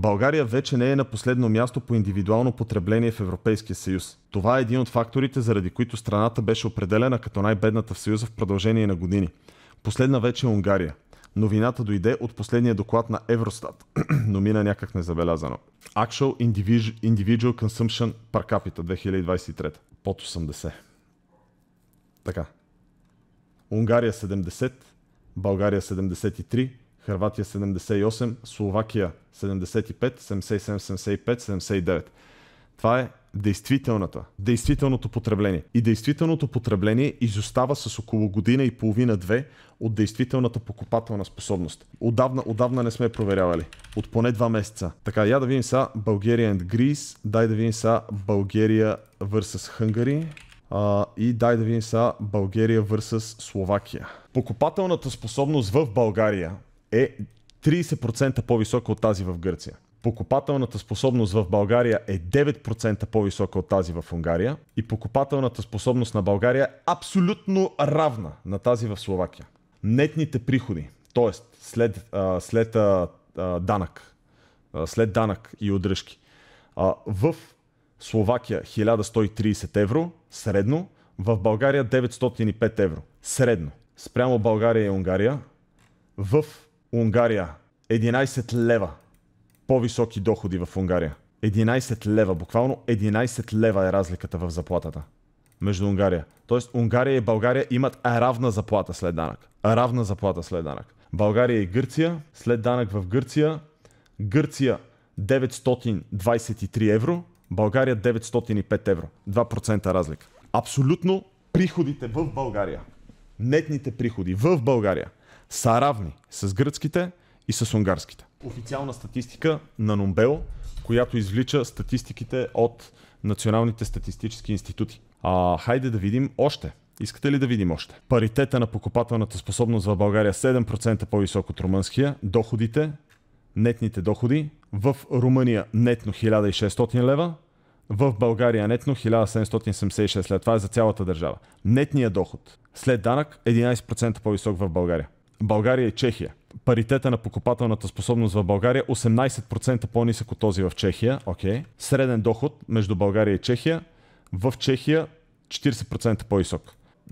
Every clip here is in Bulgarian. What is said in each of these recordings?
България вече не е на последно място по индивидуално потребление в Европейския съюз. Това е един от факторите, заради които страната беше определена като най-бедната в съюза в продължение на години. Последна вече е Унгария. Новината дойде от последния доклад на Евростат, но мина някак незабелязано. Actual Individual Consumption per capita 2023. Под 80. Така. Унгария 70, България 73, Харватия 78, Словакия 75, 77, 75, 79. Това е действителната, действителното потребление. И действителното потребление изостава с около година и половина-две от действителната покупателна способност. Отдавна, отдавна не сме проверявали. От поне два месеца. Така, я да видим са България and Greece, дай да видим са България vs. Hungary. А, и дай да видим са България vs. Словакия. Покупателната способност в България е 30% по-висока от тази в Гърция. Покупателната способност в България е 9% по-висока от тази в Унгария и покупателната способност на България е абсолютно равна на тази в Словакия. Нетните приходи, т.е. след, а, след а, данък, след данък и удръжки, а, в Словакия 1130 евро средно, в България 905 евро средно. Спрямо България и Унгария в Унгария. 11 лева. По-високи доходи в Унгария. 11 лева. Буквално 11 лева е разликата в заплатата между Унгария. Тоест Унгария и България имат равна заплата след данък. Равна заплата след данък. България и Гърция, след данък в Гърция. Гърция 923 евро, България 905 евро. 2% разлика. Абсолютно приходите в България. Нетните приходи в България са равни с гръцките и с унгарските. Официална статистика на Нумбел, която извлича статистиките от националните статистически институти. А, хайде да видим още. Искате ли да видим още? Паритета на покупателната способност в България 7% по-висок от румънския. Доходите, нетните доходи. В Румъния нетно 1600 лева. В България нетно 1776 лева. Това е за цялата държава. Нетният доход след данък 11% по-висок в България. България и Чехия. Паритета на покупателната способност в България 18% е по-нисък от този в Чехия. Okay. Среден доход между България и Чехия. В Чехия 40% по-висок.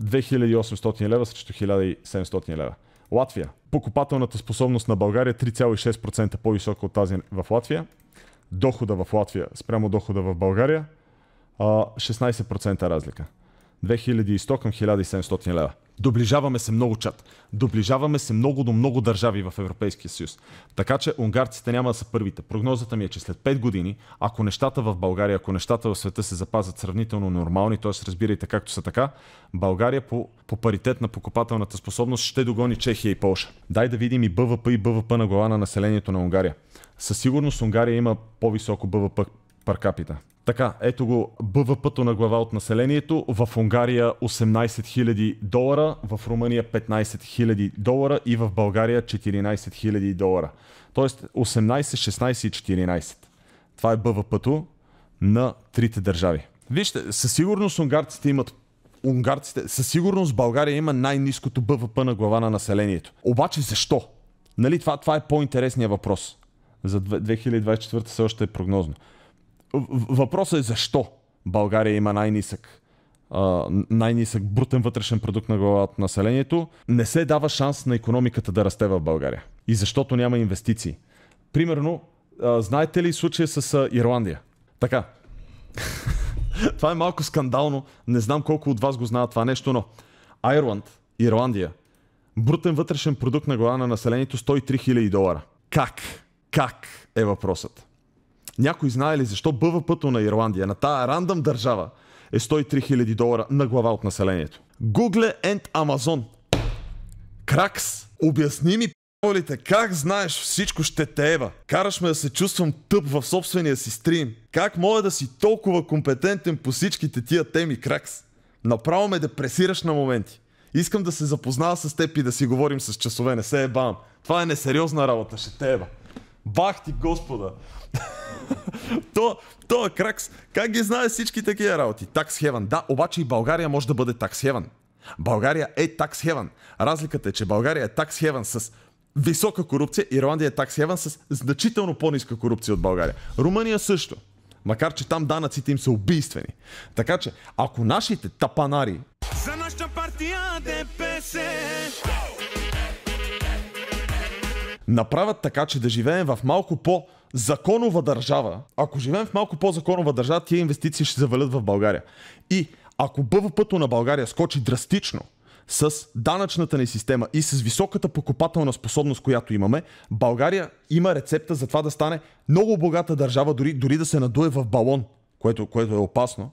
2800 лева срещу 1700 лева. Латвия. Покупателната способност на България 3,6% е по-висока от тази в Латвия. Дохода в Латвия спрямо дохода в България 16% разлика. 2100 към 1700 лева. Доближаваме се много чат. Доближаваме се много до много държави в Европейския съюз. Така че унгарците няма да са първите. Прогнозата ми е, че след 5 години, ако нещата в България, ако нещата в света се запазят сравнително нормални, т.е. разбирайте както са така, България по, по паритет на покупателната способност ще догони Чехия и Полша. Дай да видим и БВП и БВП на глава на населението на Унгария. Със сигурност Унгария има по-високо БВП капита. Така, ето го БВП-то на глава от населението. В Унгария 18 000 долара, в Румъния 15 000 долара и в България 14 000 долара. Тоест 18, 16 и 14. Това е БВП-то на трите държави. Вижте, със сигурност унгарците имат унгарците, със сигурност България има най-низкото БВП на глава на населението. Обаче защо? Нали, това, това е по-интересният въпрос. За 2024 все още е прогнозно. Въпросът е защо България има най-нисък най-нисък брутен вътрешен продукт на глава от населението, не се дава шанс на економиката да расте в България. И защото няма инвестиции. Примерно, знаете ли случая с Ирландия? Така. това е малко скандално. Не знам колко от вас го знаят това нещо, но Айрланд, Ирландия, брутен вътрешен продукт на глава на населението 103 000 долара. Как? Как е въпросът? Някой знае ли защо БВП-то на Ирландия, на тая рандъм държава, е 103 000 долара на глава от населението? Google and Amazon. Кракс, обясни ми Олите, как знаеш всичко ще те ева? Караш ме да се чувствам тъп в собствения си стрим. Как мога да си толкова компетентен по всичките тия теми, Кракс? Направо ме депресираш на моменти. Искам да се запознава с теб и да си говорим с часове, не се ебавам. Това е несериозна работа, ще те еба. Бах ти, господа! то, то Кракс, как ги знае всички такива работи? Такс Хеван. Да, обаче и България може да бъде такс Хеван. България е такс Хеван. Разликата е, че България е такс Хеван с висока корупция, Ирландия е такс Хеван с значително по-ниска корупция от България. Румъния също. Макар, че там данъците им са убийствени. Така че, ако нашите тапанари... За нашата партия ДПС направят така, че да живеем в малко по- законова държава, ако живеем в малко по-законова държава, тия инвестиции ще завалят в България. И ако БВП-то на България скочи драстично с данъчната ни система и с високата покупателна способност, която имаме, България има рецепта за това да стане много богата държава, дори, дори да се надуе в балон, което, което е опасно,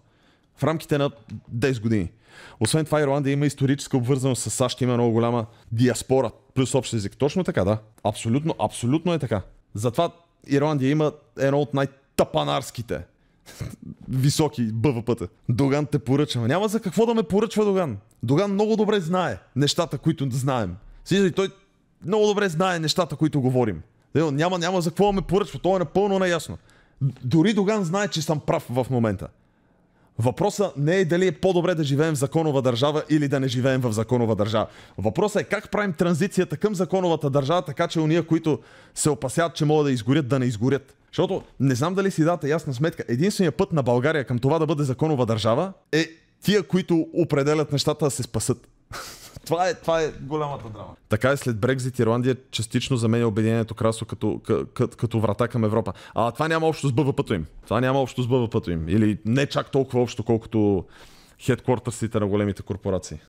в рамките на 10 години. Освен това, Ирландия има историческа обвързаност с САЩ, има много голяма диаспора плюс общ език. Точно така, да. Абсолютно, абсолютно е така. Затова Ирландия има едно от най-тапанарските високи БВП-та. Доган те поръча. Няма за какво да ме поръчва Доган. Доган много добре знае нещата, които знаем. Сижда той много добре знае нещата, които говорим. Няма, няма за какво да ме поръчва. Това е напълно наясно. Дори Доган знае, че съм прав в момента. Въпросът не е дали е по-добре да живеем в законова държава или да не живеем в законова държава. Въпросът е как правим транзицията към законовата държава, така че уния, които се опасяват, че могат да изгорят, да не изгорят. Защото не знам дали си дадете ясна сметка, единственият път на България към това да бъде законова държава е тия, които определят нещата да се спасат. Това е, това е голямата драма. Така е след Брекзит Ирландия частично заменя Обединението красо като, като, като врата към Европа. А това няма общо с БВП-то им. Това няма общо с БВП-то им. Или не чак толкова общо, колкото хедкортърсите на големите корпорации.